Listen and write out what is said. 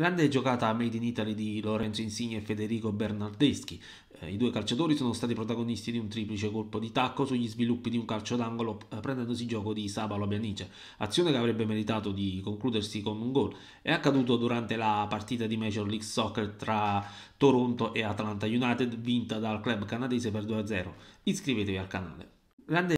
Grande giocata Made in Italy di Lorenzo Insigne e Federico Bernardeschi. Eh, I due calciatori sono stati protagonisti di un triplice colpo di tacco sugli sviluppi di un calcio d'angolo eh, prendendosi gioco di Sabalo Bianice, azione che avrebbe meritato di concludersi con un gol. È accaduto durante la partita di Major League Soccer tra Toronto e Atlanta United vinta dal club canadese per 2-0. Iscrivetevi al canale. Grande